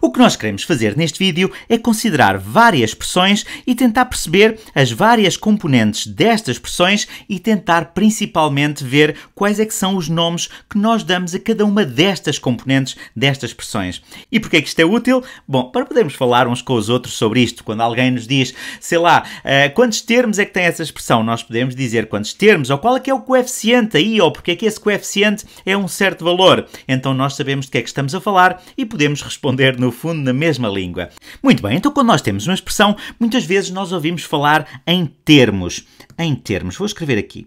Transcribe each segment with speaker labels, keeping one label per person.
Speaker 1: O que nós queremos fazer neste vídeo é considerar várias pressões e tentar perceber as várias componentes destas pressões e tentar principalmente ver quais é que são os nomes que nós damos a cada uma destas componentes destas pressões. E porquê é que isto é útil? Bom, para podermos falar uns com os outros sobre isto. Quando alguém nos diz, sei lá, eh, quantos termos é que tem essa expressão? Nós podemos dizer quantos termos, ou qual é que é o coeficiente aí, ou porque é que esse coeficiente é um certo valor. Então nós sabemos de que é que estamos a falar e podemos responder no fundo, na mesma língua. Muito bem, então quando nós temos uma expressão, muitas vezes nós ouvimos falar em termos. Em termos, vou escrever aqui.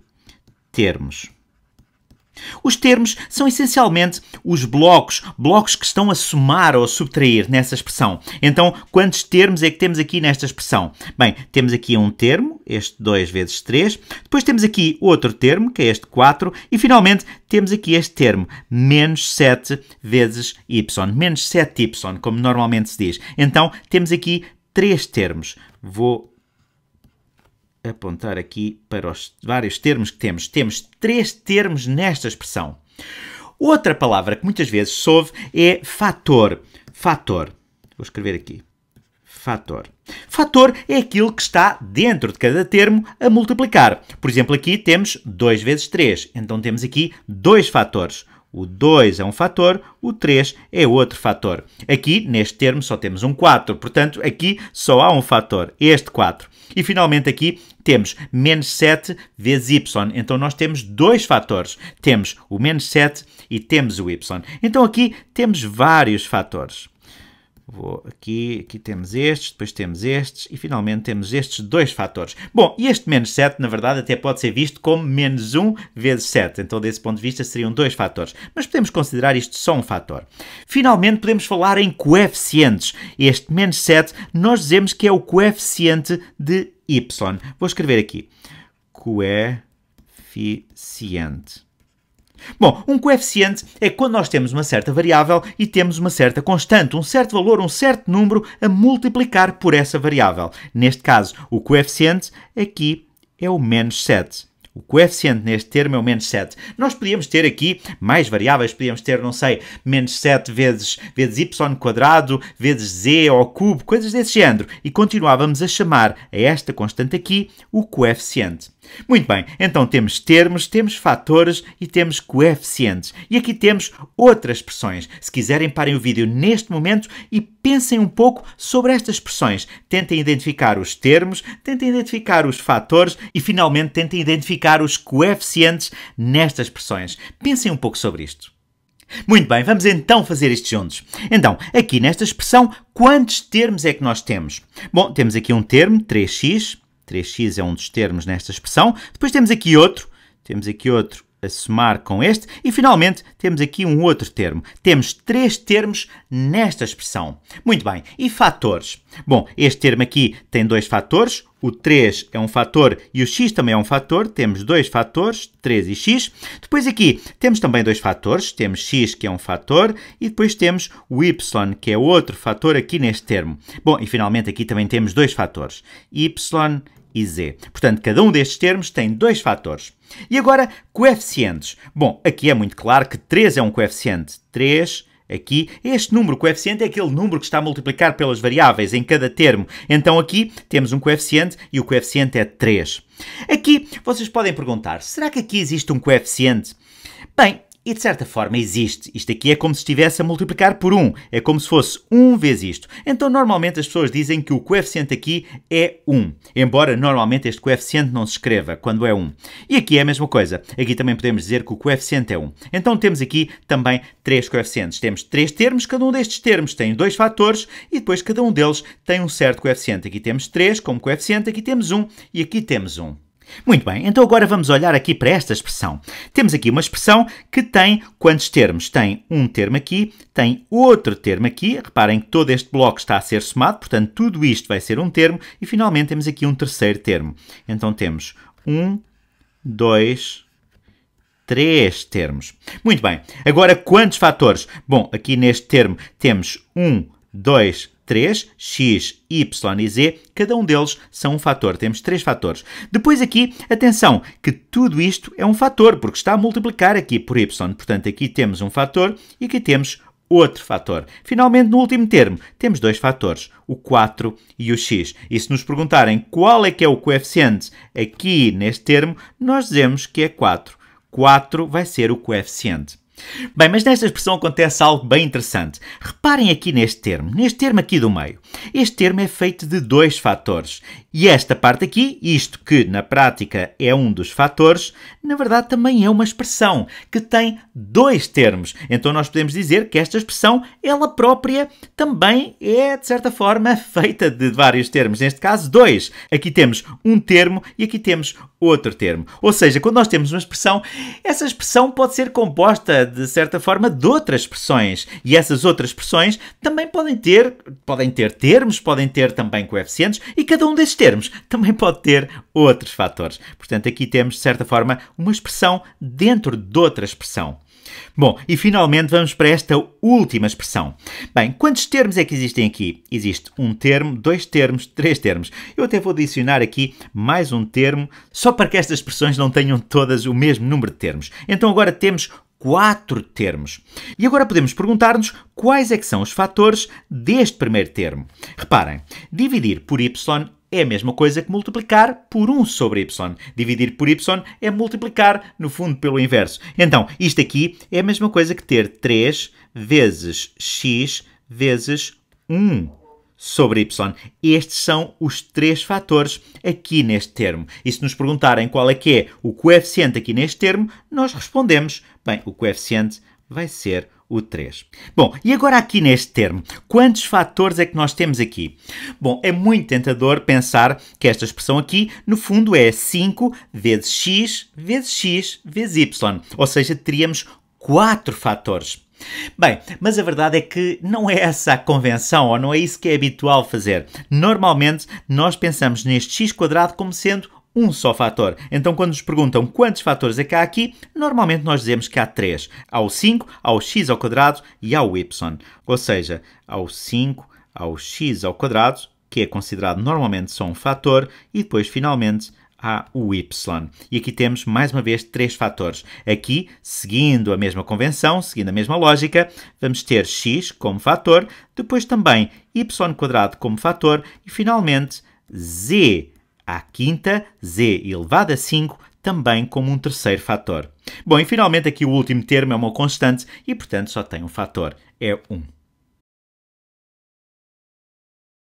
Speaker 1: Termos. Os termos são essencialmente os blocos, blocos que estão a somar ou a subtrair nessa expressão. Então, quantos termos é que temos aqui nesta expressão? Bem, temos aqui um termo, este 2 vezes 3, depois temos aqui outro termo, que é este 4, e finalmente temos aqui este termo, menos 7 vezes y, menos 7y, como normalmente se diz. Então, temos aqui três termos. Vou apontar aqui para os vários termos que temos. Temos três termos nesta expressão. Outra palavra que muitas vezes soube é fator. Fator. Vou escrever aqui. Fator. Fator é aquilo que está dentro de cada termo a multiplicar. Por exemplo, aqui temos 2 vezes 3. Então temos aqui dois fatores. O 2 é um fator, o 3 é outro fator. Aqui, neste termo, só temos um 4, portanto, aqui só há um fator, este 4. E finalmente aqui temos menos 7 vezes y. Então nós temos dois fatores. Temos o menos 7 e temos o y. Então aqui temos vários fatores. Vou aqui, aqui temos estes, depois temos estes e finalmente temos estes dois fatores. Bom, e este menos 7, na verdade, até pode ser visto como menos 1 vezes 7. Então, desse ponto de vista, seriam dois fatores. Mas podemos considerar isto só um fator. Finalmente, podemos falar em coeficientes. Este menos 7, nós dizemos que é o coeficiente de y. Vou escrever aqui. Coeficiente Bom, um coeficiente é quando nós temos uma certa variável e temos uma certa constante, um certo valor, um certo número a multiplicar por essa variável. Neste caso, o coeficiente aqui é o menos 7. O coeficiente neste termo é o menos 7. Nós podíamos ter aqui mais variáveis, podíamos ter, não sei, menos 7 vezes, vezes y quadrado, vezes z ao cubo, coisas desse género. E continuávamos a chamar a esta constante aqui o coeficiente. Muito bem, então temos termos, temos fatores e temos coeficientes. E aqui temos outras expressões. Se quiserem, parem o vídeo neste momento e pensem um pouco sobre estas expressões. Tentem identificar os termos, tentem identificar os fatores e, finalmente, tentem identificar os coeficientes nestas expressões. Pensem um pouco sobre isto. Muito bem, vamos então fazer isto juntos. Então, aqui nesta expressão, quantos termos é que nós temos? Bom, temos aqui um termo, 3x, 3x é um dos termos nesta expressão. Depois temos aqui outro, temos aqui outro a somar com este. E finalmente temos aqui um outro termo. Temos três termos nesta expressão. Muito bem, e fatores? Bom, este termo aqui tem dois fatores, o 3 é um fator e o x também é um fator, temos dois fatores, 3 e x. Depois aqui temos também dois fatores, temos x que é um fator e depois temos o y que é outro fator aqui neste termo. Bom, e finalmente aqui também temos dois fatores, y e z. Portanto, cada um destes termos tem dois fatores. E agora, coeficientes. Bom, aqui é muito claro que 3 é um coeficiente. 3 Aqui, este número coeficiente é aquele número que está a multiplicar pelas variáveis em cada termo. Então aqui temos um coeficiente e o coeficiente é 3. Aqui vocês podem perguntar, será que aqui existe um coeficiente? Bem, e de certa forma existe. Isto aqui é como se estivesse a multiplicar por 1. É como se fosse 1 vezes isto. Então, normalmente as pessoas dizem que o coeficiente aqui é 1. Embora normalmente este coeficiente não se escreva quando é 1. E aqui é a mesma coisa. Aqui também podemos dizer que o coeficiente é 1. Então temos aqui também 3 coeficientes. Temos 3 termos, cada um destes termos tem 2 fatores e depois cada um deles tem um certo coeficiente. Aqui temos 3 como coeficiente, aqui temos 1 e aqui temos 1. Muito bem, então agora vamos olhar aqui para esta expressão. Temos aqui uma expressão que tem quantos termos? Tem um termo aqui, tem outro termo aqui. Reparem que todo este bloco está a ser somado, portanto, tudo isto vai ser um termo. E finalmente temos aqui um terceiro termo. Então temos um, dois, três termos. Muito bem, agora quantos fatores? Bom, aqui neste termo temos um, dois, 3, x, y e z, cada um deles são um fator. Temos três fatores. Depois aqui, atenção, que tudo isto é um fator, porque está a multiplicar aqui por y. Portanto, aqui temos um fator e aqui temos outro fator. Finalmente, no último termo, temos dois fatores, o 4 e o x. E se nos perguntarem qual é que é o coeficiente aqui neste termo, nós dizemos que é 4. 4 vai ser o coeficiente. Bem, mas nesta expressão acontece algo bem interessante. Reparem aqui neste termo, neste termo aqui do meio. Este termo é feito de dois fatores. E esta parte aqui, isto que na prática é um dos fatores, na verdade também é uma expressão que tem dois termos. Então nós podemos dizer que esta expressão, ela própria, também é, de certa forma, feita de vários termos. Neste caso, dois. Aqui temos um termo e aqui temos outro termo. Ou seja, quando nós temos uma expressão, essa expressão pode ser composta de certa forma, de outras expressões. E essas outras expressões também podem ter, podem ter termos, podem ter também coeficientes, e cada um desses termos também pode ter outros fatores. Portanto, aqui temos, de certa forma, uma expressão dentro de outra expressão. Bom, e finalmente vamos para esta última expressão. Bem, quantos termos é que existem aqui? Existe um termo, dois termos, três termos. Eu até vou adicionar aqui mais um termo, só para que estas expressões não tenham todas o mesmo número de termos. Então agora temos quatro termos. E agora podemos perguntar-nos quais é que são os fatores deste primeiro termo. Reparem, dividir por y é a mesma coisa que multiplicar por 1 sobre y. Dividir por y é multiplicar, no fundo, pelo inverso. Então, isto aqui é a mesma coisa que ter 3 vezes x vezes 1 sobre Y. Estes são os três fatores aqui neste termo. E se nos perguntarem qual é que é o coeficiente aqui neste termo, nós respondemos, bem, o coeficiente vai ser o 3. Bom, e agora aqui neste termo, quantos fatores é que nós temos aqui? Bom, é muito tentador pensar que esta expressão aqui, no fundo, é 5 vezes x vezes x vezes y. Ou seja, teríamos 4 fatores. Bem, mas a verdade é que não é essa a convenção, ou não é isso que é habitual fazer. Normalmente, nós pensamos neste x quadrado como sendo um só fator. Então, quando nos perguntam quantos fatores é que há aqui, normalmente nós dizemos que há três. Há o 5, há o x ao quadrado e há o y. Ou seja, há o 5, há o x ao quadrado, que é considerado normalmente só um fator, e depois, finalmente, a o y. E aqui temos mais uma vez três fatores. Aqui, seguindo a mesma convenção, seguindo a mesma lógica, vamos ter x como fator, depois também y² como fator e finalmente z à quinta, z elevado a 5 também como um terceiro fator. Bom, e finalmente aqui o último termo é uma constante e, portanto, só tem um fator, é 1.